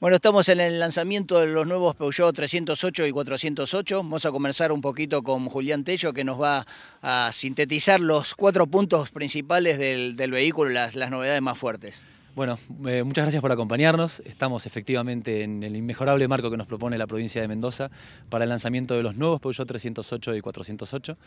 Bueno, estamos en el lanzamiento de los nuevos Peugeot 308 y 408. Vamos a comenzar un poquito con Julián Tello, que nos va a sintetizar los cuatro puntos principales del, vehículo, las novedades más fuertes. Bueno, eh, muchas gracias por acompañarnos. Estamos efectivamente en el inmejorable marco que nos propone la provincia de Mendoza para el lanzamiento de los nuevos Peugeot 308 y 408,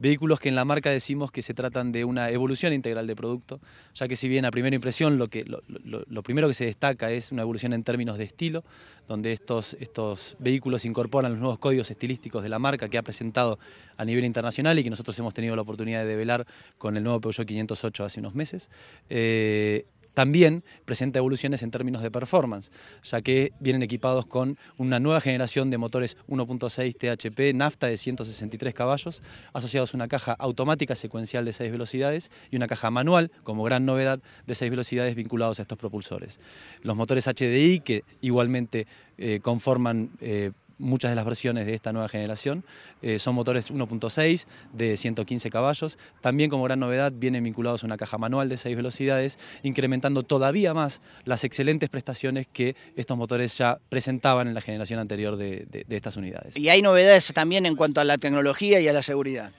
vehículos que en la marca decimos que se tratan de una evolución integral de producto, ya que si bien a primera impresión lo, que, lo, primero que se destaca es una evolución en términos de estilo, donde estos, estos vehículos incorporan los nuevos códigos estilísticos de la marca que ha presentado a nivel internacional y que nosotros hemos tenido la oportunidad de develar con el nuevo Peugeot 508 hace unos meses. Eh, también presenta evoluciones en términos de performance, ya que vienen equipados con una nueva generación de motores 1.6 THP, nafta de 163 caballos, asociados a una caja automática secuencial de 6 velocidades y una caja manual, como gran novedad, de 6 velocidades vinculados a estos propulsores. Los motores HDI, que igualmente eh, conforman... Eh, muchas de las versiones de esta nueva generación. Eh, son motores 1.6 de 115 caballos. También como gran novedad vienen vinculados a una caja manual de 6 velocidades, incrementando todavía más las excelentes prestaciones que estos motores ya presentaban en la generación anterior de estas unidades. Y hay novedades también en cuanto a la tecnología y a la seguridad.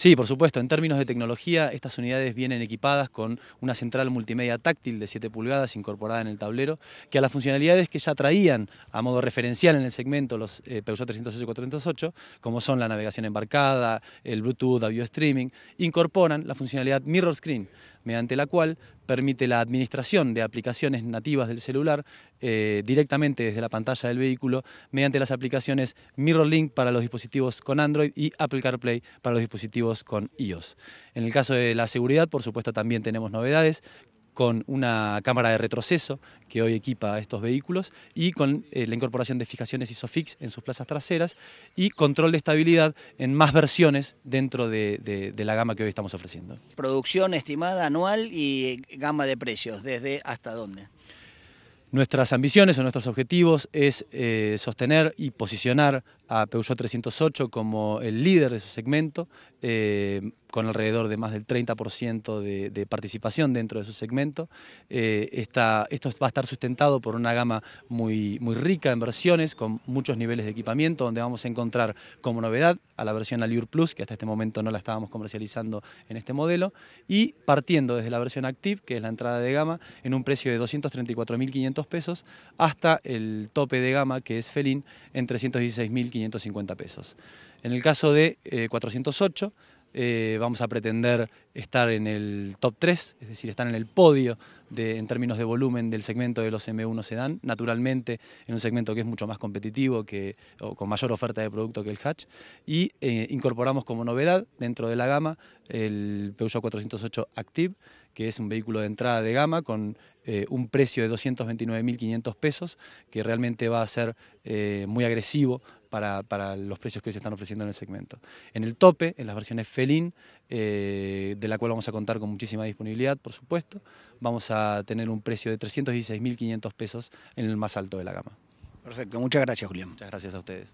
Sí, por supuesto. En términos de tecnología, estas unidades vienen equipadas con una central multimedia táctil de 7 pulgadas incorporada en el tablero, que a las funcionalidades que ya traían a modo referencial en el segmento los eh, Peugeot 308 y 408, como son la navegación embarcada, el Bluetooth, audio streaming, incorporan la funcionalidad Mirror Screen mediante la cual permite la administración de aplicaciones nativas del celular eh, directamente desde la pantalla del vehículo mediante las aplicaciones MirrorLink para los dispositivos con Android y Apple CarPlay para los dispositivos con iOS. En el caso de la seguridad, por supuesto, también tenemos novedades con una cámara de retroceso que hoy equipa estos vehículos y con eh, la incorporación de fijaciones ISOFIX en sus plazas traseras y control de estabilidad en más versiones dentro de, la gama que hoy estamos ofreciendo. Producción estimada anual y gama de precios, ¿desde hasta dónde? Nuestras ambiciones o nuestros objetivos es eh, sostener y posicionar a Peugeot 308 como el líder de su segmento, eh, con alrededor de más del 30% de, participación dentro de su segmento. Eh, esto va a estar sustentado por una gama muy, muy rica en versiones, con muchos niveles de equipamiento, donde vamos a encontrar como novedad a la versión Allure Plus, que hasta este momento no la estábamos comercializando en este modelo, y partiendo desde la versión Active, que es la entrada de gama, en un precio de 234.500 pesos, hasta el tope de gama, que es Felin, en 316.500 pesos. En el caso de 408, eh, eh, vamos a pretender estar en el top 3, es decir, estar en el podio de, en términos de volumen del segmento de los M1 Sedan, naturalmente en un segmento que es mucho más competitivo, que, o con mayor oferta de producto que el hatch, y eh, incorporamos como novedad dentro de la gama el Peugeot 408 Active, que es un vehículo de entrada de gama con eh, un precio de 229.500 pesos, que realmente va a ser eh, muy agresivo para, los precios que se están ofreciendo en el segmento. En el tope, en las versiones Felin, eh, de la cual vamos a contar con muchísima disponibilidad, por supuesto, vamos a tener un precio de 316.500 pesos en el más alto de la gama. Perfecto, muchas gracias Julián. Muchas gracias a ustedes.